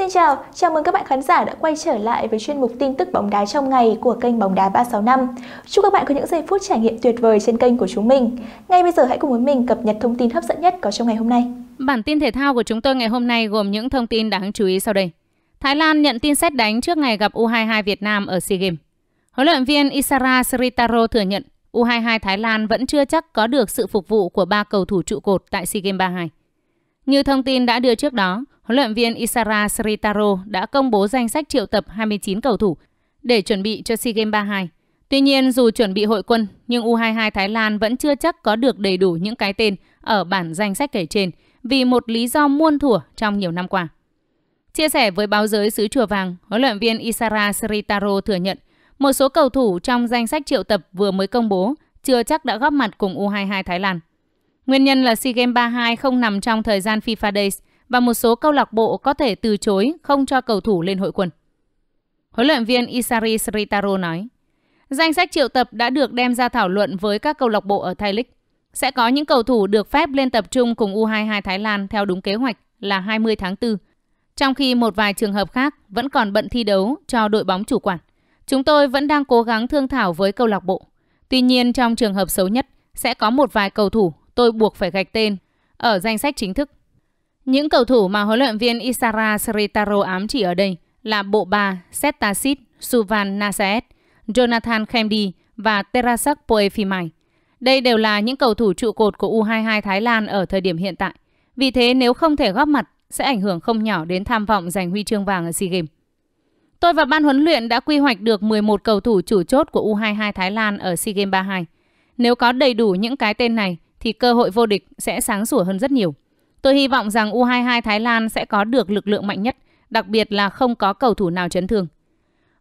Xin chào, chào mừng các bạn khán giả đã quay trở lại với chuyên mục tin tức bóng đá trong ngày của kênh Bóng đá 365. Chúc các bạn có những giây phút trải nghiệm tuyệt vời trên kênh của chúng mình. Ngay bây giờ hãy cùng với mình cập nhật thông tin hấp dẫn nhất có trong ngày hôm nay. Bản tin thể thao của chúng tôi ngày hôm nay gồm những thông tin đáng chú ý sau đây. Thái Lan nhận tin xét đánh trước ngày gặp U22 Việt Nam ở SEA Games. Huấn luyện viên Isara Sritaro thừa nhận U22 Thái Lan vẫn chưa chắc có được sự phục vụ của ba cầu thủ trụ cột tại SEA Games 32. Như thông tin đã đưa trước đó, huấn luyện viên Isara Sritaro đã công bố danh sách triệu tập 29 cầu thủ để chuẩn bị cho SEA Games 32. Tuy nhiên, dù chuẩn bị hội quân, nhưng U22 Thái Lan vẫn chưa chắc có được đầy đủ những cái tên ở bản danh sách kể trên vì một lý do muôn thuở trong nhiều năm qua. Chia sẻ với báo giới xứ Chùa Vàng, huấn luyện viên Isara Sritaro thừa nhận một số cầu thủ trong danh sách triệu tập vừa mới công bố chưa chắc đã góp mặt cùng U22 Thái Lan. Nguyên nhân là SEA Games 32 không nằm trong thời gian FIFA Days – và một số câu lạc bộ có thể từ chối không cho cầu thủ lên hội quân. Huấn luyện viên Isari Sritaro nói, danh sách triệu tập đã được đem ra thảo luận với các câu lạc bộ ở Thái lịch. Sẽ có những cầu thủ được phép lên tập trung cùng U22 Thái Lan theo đúng kế hoạch là 20 tháng 4, trong khi một vài trường hợp khác vẫn còn bận thi đấu cho đội bóng chủ quản. Chúng tôi vẫn đang cố gắng thương thảo với câu lạc bộ. Tuy nhiên trong trường hợp xấu nhất, sẽ có một vài cầu thủ tôi buộc phải gạch tên ở danh sách chính thức. Những cầu thủ mà huấn luyện viên Isara Sritaro ám chỉ ở đây là bộ ba Setasit Suvan Nasaet, Jonathan Khemdi và Terasak Poefimai. Đây đều là những cầu thủ trụ cột của U22 Thái Lan ở thời điểm hiện tại. Vì thế nếu không thể góp mặt sẽ ảnh hưởng không nhỏ đến tham vọng giành huy chương vàng ở SEA Games. Tôi và ban huấn luyện đã quy hoạch được 11 cầu thủ chủ chốt của U22 Thái Lan ở SEA Games 32. Nếu có đầy đủ những cái tên này thì cơ hội vô địch sẽ sáng sủa hơn rất nhiều. Tôi hy vọng rằng U22 Thái Lan sẽ có được lực lượng mạnh nhất, đặc biệt là không có cầu thủ nào chấn thương.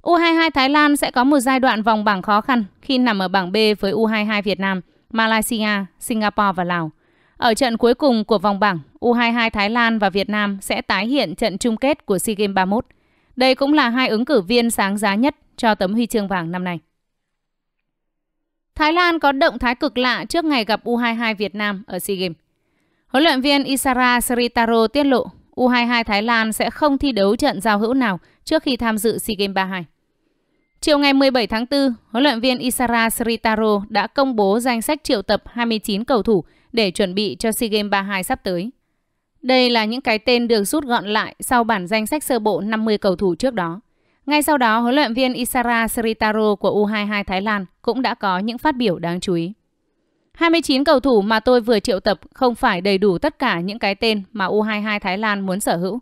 U22 Thái Lan sẽ có một giai đoạn vòng bảng khó khăn khi nằm ở bảng B với U22 Việt Nam, Malaysia, Singapore và Lào. Ở trận cuối cùng của vòng bảng, U22 Thái Lan và Việt Nam sẽ tái hiện trận chung kết của SEA Games 31. Đây cũng là hai ứng cử viên sáng giá nhất cho tấm huy chương vàng năm nay. Thái Lan có động thái cực lạ trước ngày gặp U22 Việt Nam ở SEA Games. Huấn luyện viên Isara Sritaro tiết lộ U22 Thái Lan sẽ không thi đấu trận giao hữu nào trước khi tham dự SEA Games 32. Chiều ngày 17 tháng 4, huấn luyện viên Isara Sritaro đã công bố danh sách triệu tập 29 cầu thủ để chuẩn bị cho SEA Games 32 sắp tới. Đây là những cái tên được rút gọn lại sau bản danh sách sơ bộ 50 cầu thủ trước đó. Ngay sau đó, huấn luyện viên Isara Sritaro của U22 Thái Lan cũng đã có những phát biểu đáng chú ý. 29 cầu thủ mà tôi vừa triệu tập không phải đầy đủ tất cả những cái tên mà U22 Thái Lan muốn sở hữu.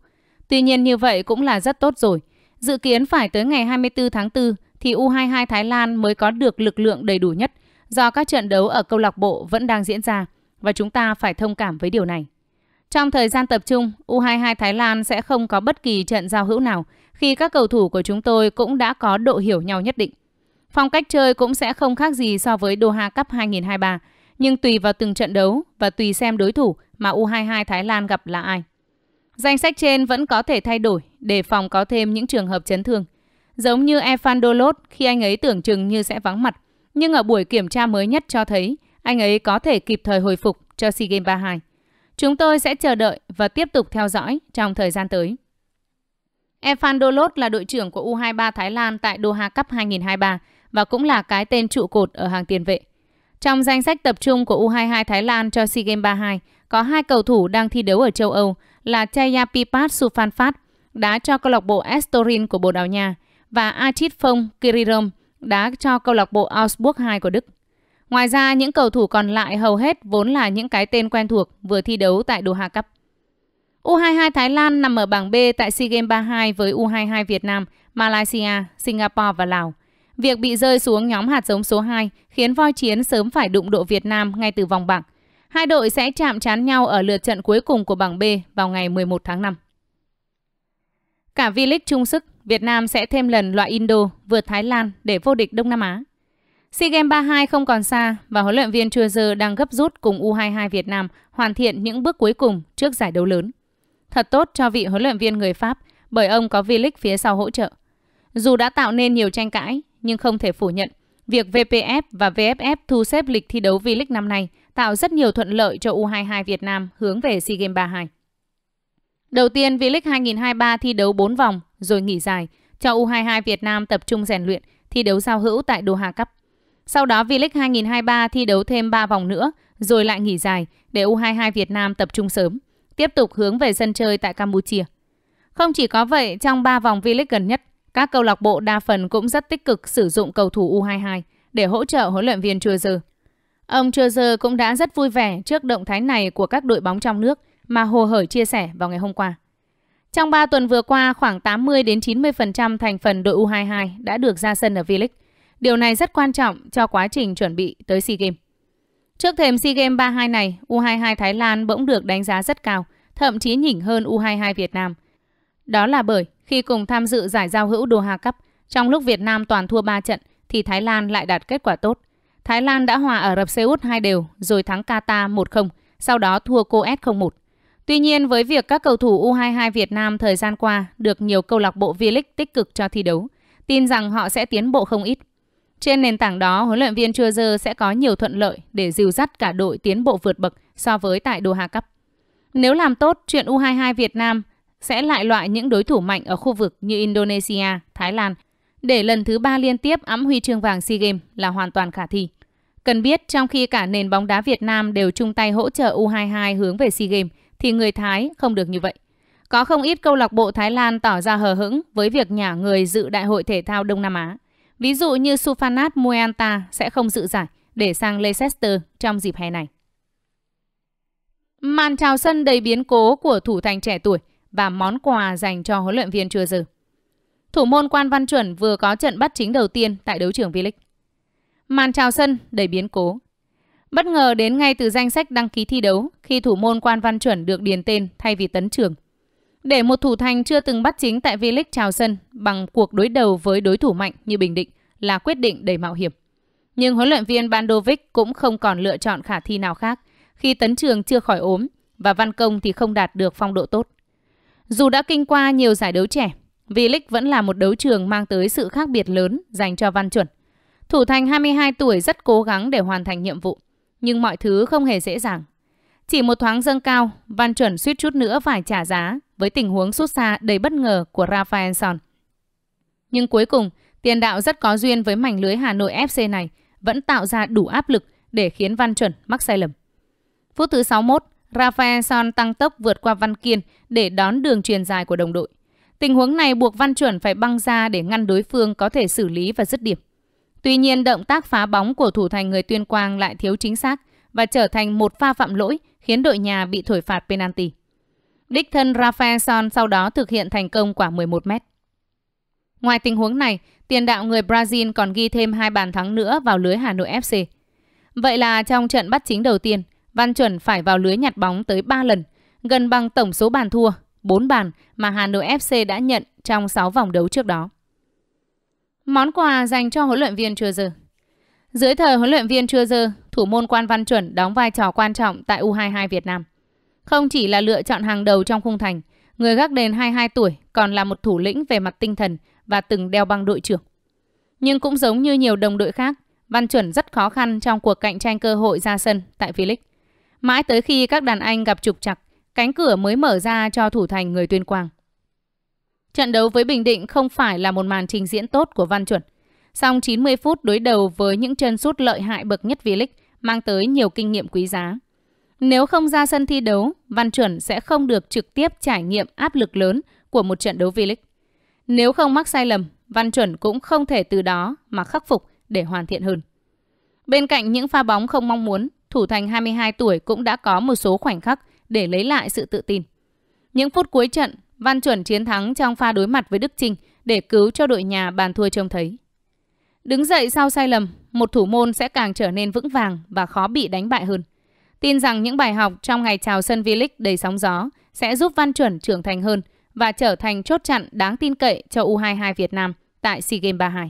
Tuy nhiên như vậy cũng là rất tốt rồi. Dự kiến phải tới ngày 24 tháng 4 thì U22 Thái Lan mới có được lực lượng đầy đủ nhất do các trận đấu ở câu lạc bộ vẫn đang diễn ra và chúng ta phải thông cảm với điều này. Trong thời gian tập trung, U22 Thái Lan sẽ không có bất kỳ trận giao hữu nào khi các cầu thủ của chúng tôi cũng đã có độ hiểu nhau nhất định. Phong cách chơi cũng sẽ không khác gì so với Doha Cup 2023 nhưng tùy vào từng trận đấu và tùy xem đối thủ mà U22 Thái Lan gặp là ai. Danh sách trên vẫn có thể thay đổi để phòng có thêm những trường hợp chấn thương. Giống như Efan Dolot khi anh ấy tưởng chừng như sẽ vắng mặt, nhưng ở buổi kiểm tra mới nhất cho thấy anh ấy có thể kịp thời hồi phục cho SEA Games 32. Chúng tôi sẽ chờ đợi và tiếp tục theo dõi trong thời gian tới. Efan Dolot là đội trưởng của U23 Thái Lan tại Doha Cup 2023 và cũng là cái tên trụ cột ở hàng tiền vệ. Trong danh sách tập trung của U22 Thái Lan cho SEA Games 32, có hai cầu thủ đang thi đấu ở châu Âu là Chayapipat Sufanfat đá cho câu lạc bộ Estoril của Bồ Đào Nha và Achit Phong Kirirom đá cho câu lạc bộ Augsburg 2 của Đức. Ngoài ra, những cầu thủ còn lại hầu hết vốn là những cái tên quen thuộc vừa thi đấu tại Doha Cup. U22 Thái Lan nằm ở bảng B tại SEA Games 32 với U22 Việt Nam, Malaysia, Singapore và Lào. Việc bị rơi xuống nhóm hạt giống số 2 khiến voi chiến sớm phải đụng độ Việt Nam ngay từ vòng bảng. Hai đội sẽ chạm trán nhau ở lượt trận cuối cùng của bảng B vào ngày 11 tháng 5. Cả V-League chung sức, Việt Nam sẽ thêm lần loại Indo vượt Thái Lan để vô địch Đông Nam Á. SEA Games 32 không còn xa và huấn luyện viên Trujillo đang gấp rút cùng U22 Việt Nam hoàn thiện những bước cuối cùng trước giải đấu lớn. Thật tốt cho vị huấn luyện viên người Pháp bởi ông có V-League phía sau hỗ trợ. Dù đã tạo nên nhiều tranh cãi, nhưng không thể phủ nhận, việc VPF và VFF thu xếp lịch thi đấu V-League năm nay tạo rất nhiều thuận lợi cho U22 Việt Nam hướng về SEA Games 32. Đầu tiên, V-League 2023 thi đấu 4 vòng rồi nghỉ dài, cho U22 Việt Nam tập trung rèn luyện, thi đấu giao hữu tại Doha Cup. Sau đó V-League 2023 thi đấu thêm 3 vòng nữa rồi lại nghỉ dài để U22 Việt Nam tập trung sớm, tiếp tục hướng về sân chơi tại Campuchia. Không chỉ có vậy, trong 3 vòng V-League gần nhất, các câu lạc bộ đa phần cũng rất tích cực sử dụng cầu thủ U22 để hỗ trợ huấn luyện viên Chua Dư. Ông Chua Dư cũng đã rất vui vẻ trước động thái này của các đội bóng trong nước mà Hồ Hởi chia sẻ vào ngày hôm qua. Trong 3 tuần vừa qua, khoảng 80 đến 90% thành phần đội U22 đã được ra sân ở V-League. Điều này rất quan trọng cho quá trình chuẩn bị tới SEA Games. Trước thềm SEA Games 32 này, U22 Thái Lan bỗng được đánh giá rất cao, thậm chí nhỉnh hơn U22 Việt Nam. Đó là bởi khi cùng tham dự giải giao hữu Doha Cup, trong lúc Việt Nam toàn thua 3 trận thì Thái Lan lại đạt kết quả tốt. Thái Lan đã hòa ở Rập Xê Út 2 đều rồi thắng Qatar 1-0, sau đó thua Coes 0-1. Tuy nhiên với việc các cầu thủ U22 Việt Nam thời gian qua được nhiều câu lạc bộ V-League tích cực cho thi đấu, tin rằng họ sẽ tiến bộ không ít. Trên nền tảng đó, huấn luyện viên Chua Dơ sẽ có nhiều thuận lợi để dìu dắt cả đội tiến bộ vượt bậc so với tại Doha Cup. Nếu làm tốt, chuyện U22 Việt Nam sẽ lại loại những đối thủ mạnh ở khu vực như Indonesia, Thái Lan để lần thứ ba liên tiếp ẵm huy chương vàng SEA Games là hoàn toàn khả thi. Cần biết trong khi cả nền bóng đá Việt Nam đều chung tay hỗ trợ U22 hướng về SEA Games thì người Thái không được như vậy. Có không ít câu lạc bộ Thái Lan tỏ ra hờ hững với việc nhả người dự đại hội thể thao Đông Nam Á. Ví dụ như Sufanat Muanta sẽ không dự giải để sang Leicester trong dịp hè này. Màn trào sân đầy biến cố của thủ thành trẻ tuổi – và món quà dành cho huấn luyện viên chưa Dư. Thủ môn Quan Văn Chuẩn vừa có trận bắt chính đầu tiên tại đấu trường V-League. Màn chào sân đầy biến cố. Bất ngờ đến ngay từ danh sách đăng ký thi đấu khi thủ môn Quan Văn Chuẩn được điền tên thay vì Tấn Trường. Để một thủ thành chưa từng bắt chính tại V-League chào sân bằng cuộc đối đầu với đối thủ mạnh như Bình Định là quyết định đầy mạo hiểm. Nhưng huấn luyện viên Bandovic cũng không còn lựa chọn khả thi nào khác khi Tấn Trường chưa khỏi ốm và Văn Công thì không đạt được phong độ tốt. Dù đã kinh qua nhiều giải đấu trẻ, V-League vẫn là một đấu trường mang tới sự khác biệt lớn dành cho Văn Chuẩn. Thủ Thành 22 tuổi rất cố gắng để hoàn thành nhiệm vụ, nhưng mọi thứ không hề dễ dàng. Chỉ một thoáng dâng cao, Văn Chuẩn suýt chút nữa phải trả giá với tình huống sút xa đầy bất ngờ của Rafael Son. Nhưng cuối cùng, tiền đạo rất có duyên với mảnh lưới Hà Nội FC này vẫn tạo ra đủ áp lực để khiến Văn Chuẩn mắc sai lầm. Phút thứ 61, Rafaelson tăng tốc vượt qua Văn Kiên để đón đường truyền dài của đồng đội. Tình huống này buộc Văn Chuẩn phải băng ra để ngăn đối phương có thể xử lý và dứt điểm. Tuy nhiên, động tác phá bóng của thủ thành người Tuyên Quang lại thiếu chính xác và trở thành một pha phạm lỗi khiến đội nhà bị thổi phạt penalty. Đích thân Rafaelson sau đó thực hiện thành công quả 11 mét. Ngoài tình huống này, tiền đạo người Brazil còn ghi thêm hai bàn thắng nữa vào lưới Hà Nội FC. Vậy là trong trận bắt chính đầu tiên, Văn Chuẩn phải vào lưới nhặt bóng tới 3 lần, gần bằng tổng số bàn thua, 4 bàn mà Hà Nội FC đã nhận trong 6 vòng đấu trước đó. Món quà dành cho huấn luyện viên chưa giờ Dưới thời huấn luyện viên chưa giờ, thủ môn Quan Văn Chuẩn đóng vai trò quan trọng tại U22 Việt Nam. Không chỉ là lựa chọn hàng đầu trong khung thành, người gác đền 22 tuổi còn là một thủ lĩnh về mặt tinh thần và từng đeo băng đội trưởng. Nhưng cũng giống như nhiều đồng đội khác, Văn Chuẩn rất khó khăn trong cuộc cạnh tranh cơ hội ra sân tại V-League. Mãi tới khi các đàn anh gặp trục trặc, cánh cửa mới mở ra cho thủ thành người tuyên quang. Trận đấu với Bình Định không phải là một màn trình diễn tốt của Văn Chuẩn. Song 90 phút đối đầu với những chân sút lợi hại bậc nhất V-League mang tới nhiều kinh nghiệm quý giá. Nếu không ra sân thi đấu, Văn Chuẩn sẽ không được trực tiếp trải nghiệm áp lực lớn của một trận đấu V-League. Nếu không mắc sai lầm, Văn Chuẩn cũng không thể từ đó mà khắc phục để hoàn thiện hơn. Bên cạnh những pha bóng không mong muốn, Thủ Thành 22 tuổi cũng đã có một số khoảnh khắc để lấy lại sự tự tin. Những phút cuối trận, Văn Chuẩn chiến thắng trong pha đối mặt với Đức Trinh để cứu cho đội nhà bàn thua trông thấy. Đứng dậy sau sai lầm, một thủ môn sẽ càng trở nên vững vàng và khó bị đánh bại hơn. Tin rằng những bài học trong ngày chào sân V-League đầy sóng gió sẽ giúp Văn Chuẩn trưởng thành hơn và trở thành chốt chặn đáng tin cậy cho U22 Việt Nam tại SEA Games 32.